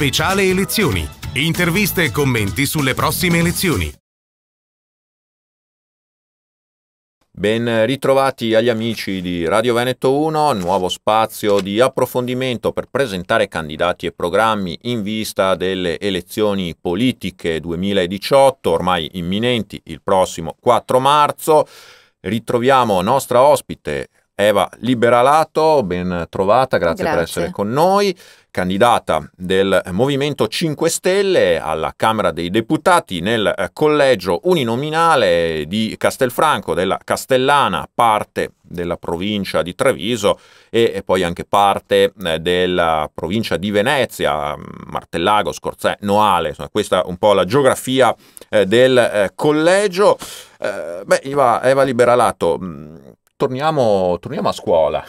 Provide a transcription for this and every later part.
speciale elezioni. Interviste e commenti sulle prossime elezioni. Ben ritrovati agli amici di Radio Veneto 1, nuovo spazio di approfondimento per presentare candidati e programmi in vista delle elezioni politiche 2018, ormai imminenti il prossimo 4 marzo. Ritroviamo nostra ospite Eva Liberalato, ben trovata, grazie, grazie. per essere con noi candidata del Movimento 5 Stelle alla Camera dei Deputati nel eh, collegio uninominale di Castelfranco della Castellana, parte della provincia di Treviso e poi anche parte eh, della provincia di Venezia, mm, Martellago, Scorzè, Noale, insomma questa è un po' la geografia eh, del collegio. Beh, Eva, Eva Liberalato, mm, Torniamo, torniamo a scuola.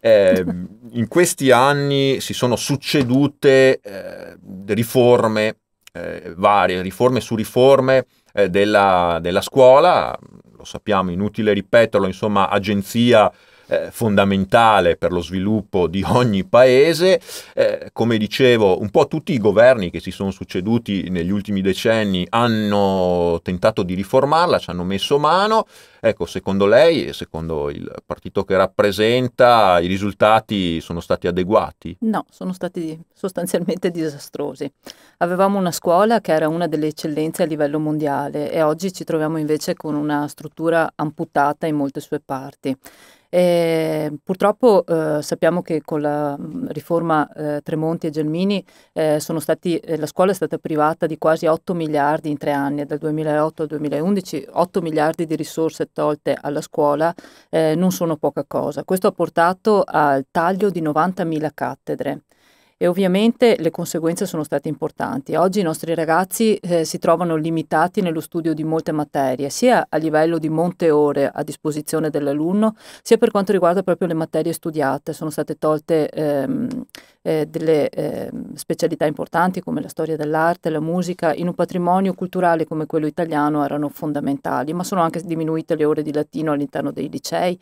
Eh, in questi anni si sono succedute eh, riforme, eh, varie riforme su riforme eh, della, della scuola, lo sappiamo, inutile ripeterlo, insomma, agenzia eh, fondamentale per lo sviluppo di ogni paese. Eh, come dicevo, un po' tutti i governi che si sono succeduti negli ultimi decenni hanno tentato di riformarla, ci hanno messo mano. Ecco, secondo lei e secondo il partito che rappresenta, i risultati sono stati adeguati? No, sono stati sostanzialmente disastrosi. Avevamo una scuola che era una delle eccellenze a livello mondiale e oggi ci troviamo invece con una struttura amputata in molte sue parti. Eh, purtroppo eh, sappiamo che con la mm, riforma eh, Tremonti e Gelmini eh, stati, eh, la scuola è stata privata di quasi 8 miliardi in tre anni, dal 2008 al 2011, 8 miliardi di risorse tolte alla scuola eh, non sono poca cosa. Questo ha portato al taglio di 90 mila cattedre e ovviamente le conseguenze sono state importanti. Oggi i nostri ragazzi eh, si trovano limitati nello studio di molte materie, sia a livello di monte ore a disposizione dell'alunno, sia per quanto riguarda proprio le materie studiate. Sono state tolte ehm, eh, delle eh, specialità importanti come la storia dell'arte, la musica, in un patrimonio culturale come quello italiano erano fondamentali, ma sono anche diminuite le ore di latino all'interno dei licei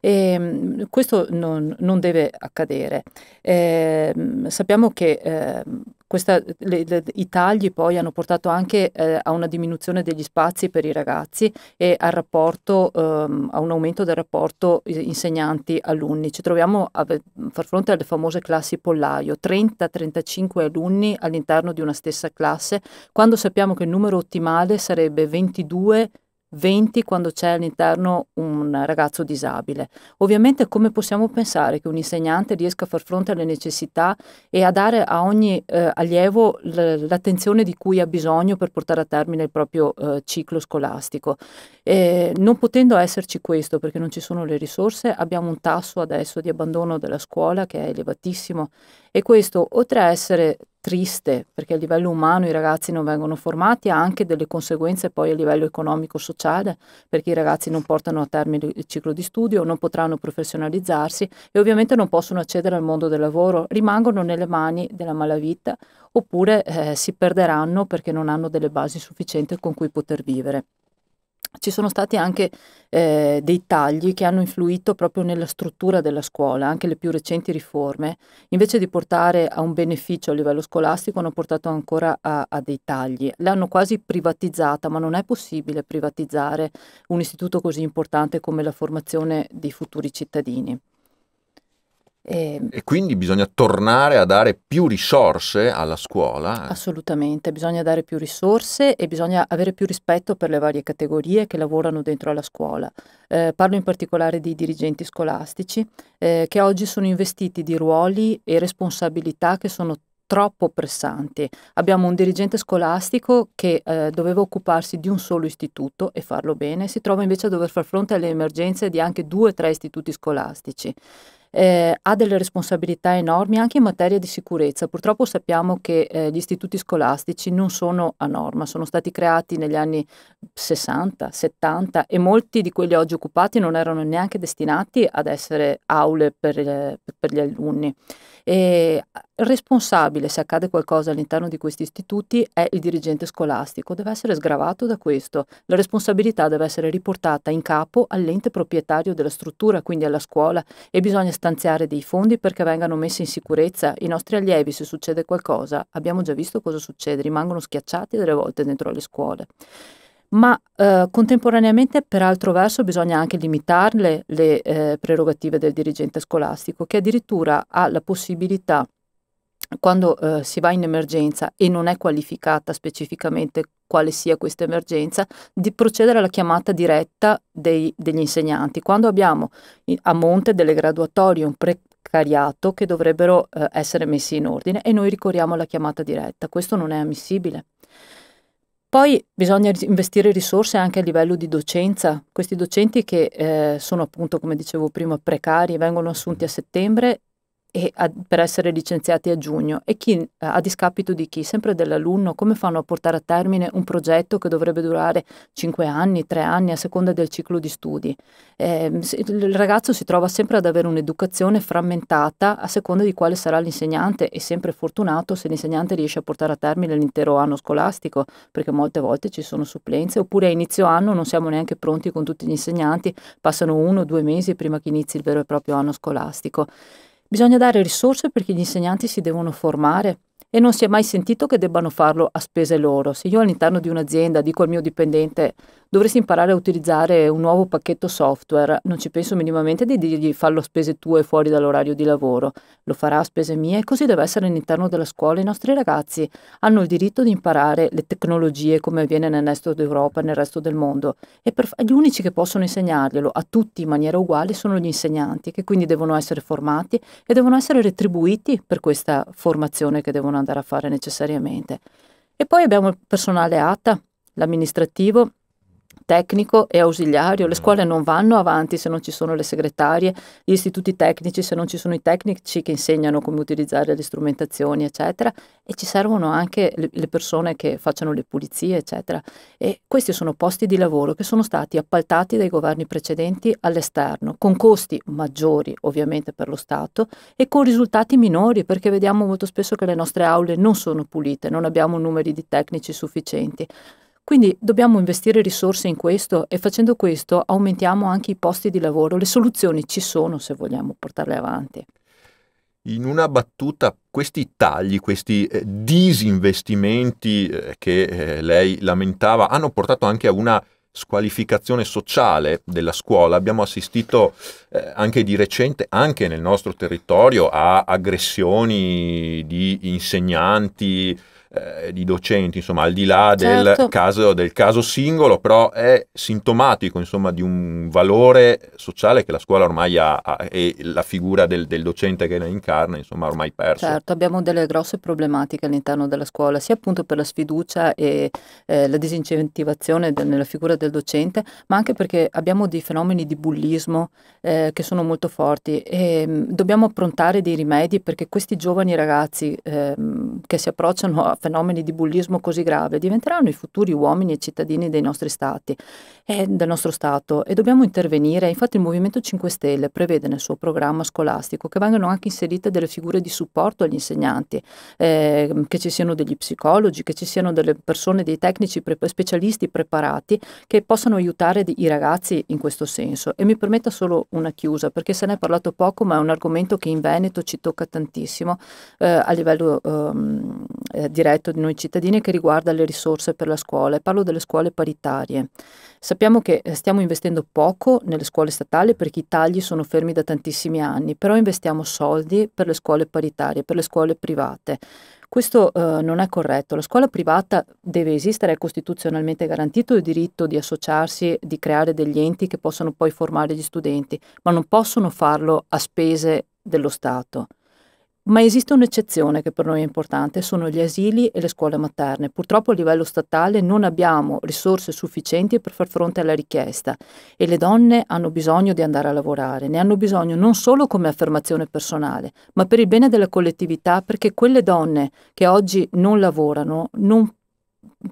e ehm, questo non, non deve accadere. Eh, sappiamo che ehm, questa, le, le, i tagli poi hanno portato anche eh, a una diminuzione degli spazi per i ragazzi e rapporto, ehm, a un aumento del rapporto eh, insegnanti-alunni. Ci troviamo a far fronte alle famose classi pollaio, 30-35 alunni all'interno di una stessa classe, quando sappiamo che il numero ottimale sarebbe 22 20 quando c'è all'interno un ragazzo disabile. Ovviamente come possiamo pensare che un insegnante riesca a far fronte alle necessità e a dare a ogni eh, allievo l'attenzione di cui ha bisogno per portare a termine il proprio eh, ciclo scolastico? E non potendo esserci questo perché non ci sono le risorse, abbiamo un tasso adesso di abbandono della scuola che è elevatissimo e questo oltre a essere triste perché a livello umano i ragazzi non vengono formati, ha anche delle conseguenze poi a livello economico-sociale perché i ragazzi non portano a termine il ciclo di studio, non potranno professionalizzarsi e ovviamente non possono accedere al mondo del lavoro, rimangono nelle mani della malavita oppure eh, si perderanno perché non hanno delle basi sufficienti con cui poter vivere ci sono stati anche eh, dei tagli che hanno influito proprio nella struttura della scuola, anche le più recenti riforme, invece di portare a un beneficio a livello scolastico hanno portato ancora a, a dei tagli, l'hanno quasi privatizzata, ma non è possibile privatizzare un istituto così importante come la formazione dei futuri cittadini. E, ehm, e, quindi bisogna tornare a dare più risorse alla scuola. Eh? Assolutamente, bisogna dare più risorse e bisogna avere più rispetto per le varie categorie che lavorano dentro alla scuola. Eh, parlo in particolare dei dirigenti scolastici eh, che oggi sono investiti di ruoli e responsabilità che sono troppo pressanti. Abbiamo un dirigente scolastico che eh, doveva occuparsi di un solo istituto e farlo bene, si trova invece a dover far fronte alle emergenze di anche due o tre istituti scolastici eh, ha delle responsabilità enormi anche in materia di sicurezza. Purtroppo sappiamo che eh, gli istituti scolastici non sono a norma, sono stati creati negli anni 60, 70 e molti di quelli oggi occupati non erano neanche destinati ad essere aule per, eh, per gli alunni. E responsabile se accade qualcosa all'interno di questi istituti è il dirigente scolastico, deve essere sgravato da questo. La responsabilità deve essere riportata in capo all'ente proprietario della struttura, quindi alla scuola, e bisogna stare stanziare dei fondi perché vengano messi in sicurezza. I nostri allievi, se succede qualcosa, abbiamo già visto cosa succede, rimangono schiacciati delle volte dentro le scuole. Ma eh, contemporaneamente, per altro verso, bisogna anche limitarle le eh, prerogative del dirigente scolastico, che addirittura ha la possibilità quando eh, si va in emergenza e non è qualificata specificamente quale sia questa emergenza, di procedere alla chiamata diretta dei, degli insegnanti. Quando abbiamo a monte delle graduatorie un precariato che dovrebbero eh, essere messi in ordine e noi ricorriamo alla chiamata diretta, questo non è ammissibile. Poi bisogna investire risorse anche a livello di docenza. Questi docenti che eh, sono appunto, come dicevo prima, precari, vengono assunti a settembre a, per essere licenziati a giugno e chi, eh, a discapito di chi, sempre dell'alunno, come fanno a portare a termine un progetto che dovrebbe durare 5 anni, 3 anni a seconda del ciclo di studi. Eh, il ragazzo si trova sempre ad avere un'educazione frammentata a seconda di quale sarà l'insegnante e sempre fortunato se l'insegnante riesce a portare a termine l'intero anno scolastico, perché molte volte ci sono supplenze, oppure a inizio anno non siamo neanche pronti con tutti gli insegnanti, passano uno o due mesi prima che inizi il vero e proprio anno scolastico. Bisogna dare risorse perché gli insegnanti si devono formare e non si è mai sentito che debbano farlo a spese loro. Se io all'interno di un'azienda dico al mio dipendente dovresti imparare a utilizzare un nuovo pacchetto software, non ci penso minimamente di dirgli fallo a spese tue fuori dall'orario di lavoro, lo farà a spese mie e così deve essere all'interno della scuola. I nostri ragazzi hanno il diritto di imparare le tecnologie come avviene nel resto d'Europa e nel resto del mondo e per, gli unici che possono insegnarglielo a tutti in maniera uguale sono gli insegnanti che quindi devono essere formati e devono essere retribuiti per questa formazione che devono andare a fare necessariamente. E poi abbiamo il personale ATA, l'amministrativo tecnico e ausiliario. Le mm. scuole non vanno avanti se non ci sono le segretarie, gli istituti tecnici se non ci sono i tecnici che insegnano come utilizzare le strumentazioni, eccetera. E ci servono anche le, persone che facciano le pulizie, eccetera. E questi sono posti di lavoro che sono stati appaltati dai governi precedenti all'esterno, con costi maggiori ovviamente per lo Stato e con risultati minori, perché vediamo molto spesso che le nostre aule non sono pulite, non abbiamo numeri di tecnici sufficienti. Quindi dobbiamo investire risorse in questo e facendo questo aumentiamo anche i posti di lavoro. Le soluzioni ci sono se vogliamo portarle avanti. In una battuta, questi tagli, questi eh, disinvestimenti eh, che eh, lei lamentava hanno portato anche a una squalificazione sociale della scuola. Abbiamo assistito anche di recente, anche nel nostro territorio, a aggressioni di insegnanti eh, di docenti, insomma, al di là del, certo. caso, del caso singolo, però è sintomatico, insomma, di un valore sociale che la scuola ormai ha, ha e la figura del, del, docente che la incarna, insomma, ormai persa. Certo, abbiamo delle grosse problematiche all'interno della scuola, sia appunto per la sfiducia e eh, la disincentivazione de- nella figura del docente, ma anche perché abbiamo dei fenomeni di bullismo eh, che sono molto forti e ehm, mh, dobbiamo approntare dei rimedi perché questi giovani ragazzi ehm, che si approcciano a fenomeni di bullismo così grave, diventeranno i futuri uomini e cittadini dei nostri stati e eh, del nostro Stato e dobbiamo intervenire. Infatti il Movimento 5 Stelle prevede nel suo programma scolastico che vengano anche inserite delle figure di supporto agli insegnanti, eh, che ci siano degli psicologi, che ci siano delle persone, dei tecnici pre specialisti preparati che possano aiutare i ragazzi in questo senso. E mi permetta solo una chiusa, perché se ne è parlato poco, ma è un argomento che in Veneto ci tocca tantissimo eh, a livello ehm, eh, di diretto di noi cittadini che riguarda le risorse per la scuola e parlo delle scuole paritarie. Sappiamo che eh, stiamo investendo poco nelle scuole statali perché i tagli sono fermi da tantissimi anni, però investiamo soldi per le scuole paritarie, per le scuole private. Questo eh, non è corretto. La scuola privata deve esistere, è costituzionalmente garantito il diritto di associarsi, di creare degli enti che possano poi formare gli studenti, ma non possono farlo a spese dello Stato. Ma esiste un'eccezione che per noi è importante, sono gli asili e le scuole materne. Purtroppo a livello statale non abbiamo risorse sufficienti per far fronte alla richiesta e le donne hanno bisogno di andare a lavorare, ne hanno bisogno non solo come affermazione personale, ma per il bene della collettività, perché quelle donne che oggi non lavorano non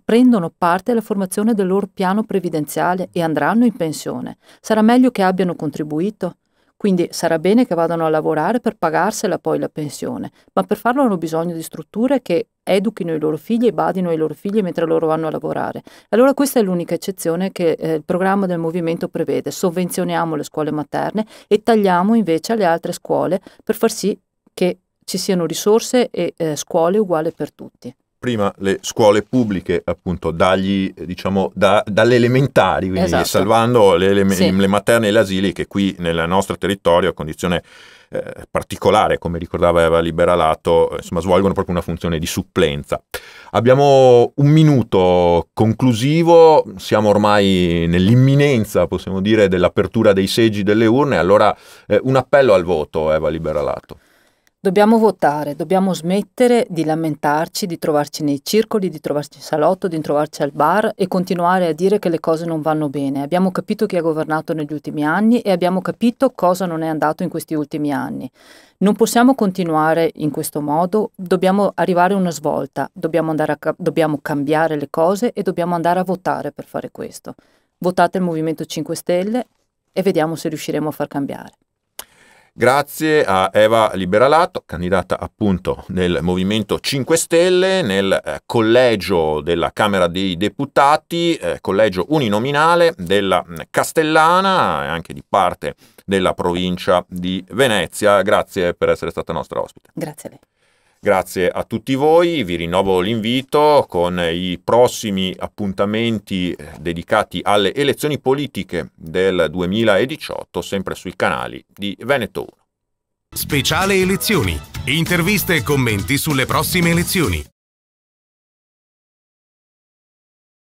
prendono parte alla formazione del loro piano previdenziale e andranno in pensione. Sarà meglio che abbiano contribuito? Quindi sarà bene che vadano a lavorare per pagarsela poi la pensione, ma per farlo hanno bisogno di strutture che educhino i loro figli e badino ai loro figli mentre loro vanno a lavorare. Allora questa è l'unica eccezione che eh, il programma del movimento prevede. Sovvenzioniamo le scuole materne e tagliamo invece le altre scuole per far sì che ci siano risorse e eh, scuole uguali per tutti prima le scuole pubbliche, appunto, dagli, diciamo, da, dalle elementari, quindi esatto. salvando le, le, sì. le materne e gli asili, che qui nel nostro territorio, a condizione eh, particolare, come ricordava Eva Liberalato, eh, insomma, svolgono proprio una funzione di supplenza. Abbiamo un minuto conclusivo, siamo ormai nell'imminenza, possiamo dire, dell'apertura dei seggi delle urne, allora eh, un appello al voto, Eva Liberalato. Dobbiamo votare, dobbiamo smettere di lamentarci, di trovarci nei circoli, di trovarci in salotto, di trovarci al bar e continuare a dire che le cose non vanno bene. Abbiamo capito chi ha governato negli ultimi anni e abbiamo capito cosa non è andato in questi ultimi anni. Non possiamo continuare in questo modo, dobbiamo arrivare a una svolta, dobbiamo, a dobbiamo cambiare le cose e dobbiamo andare a votare per fare questo. Votate il Movimento 5 Stelle e vediamo se riusciremo a far cambiare grazie a Eva Liberalato, candidata appunto nel Movimento 5 Stelle, nel eh, collegio della Camera dei Deputati, eh, collegio uninominale della mm, Castellana e anche di parte della provincia di Venezia. Grazie per essere stata nostra ospite. Grazie a lei. Grazie a tutti voi, vi rinnovo l'invito con i prossimi appuntamenti eh, dedicati alle elezioni politiche del 2018, sempre sui canali di Veneto 1. Speciale elezioni, interviste e commenti sulle prossime elezioni.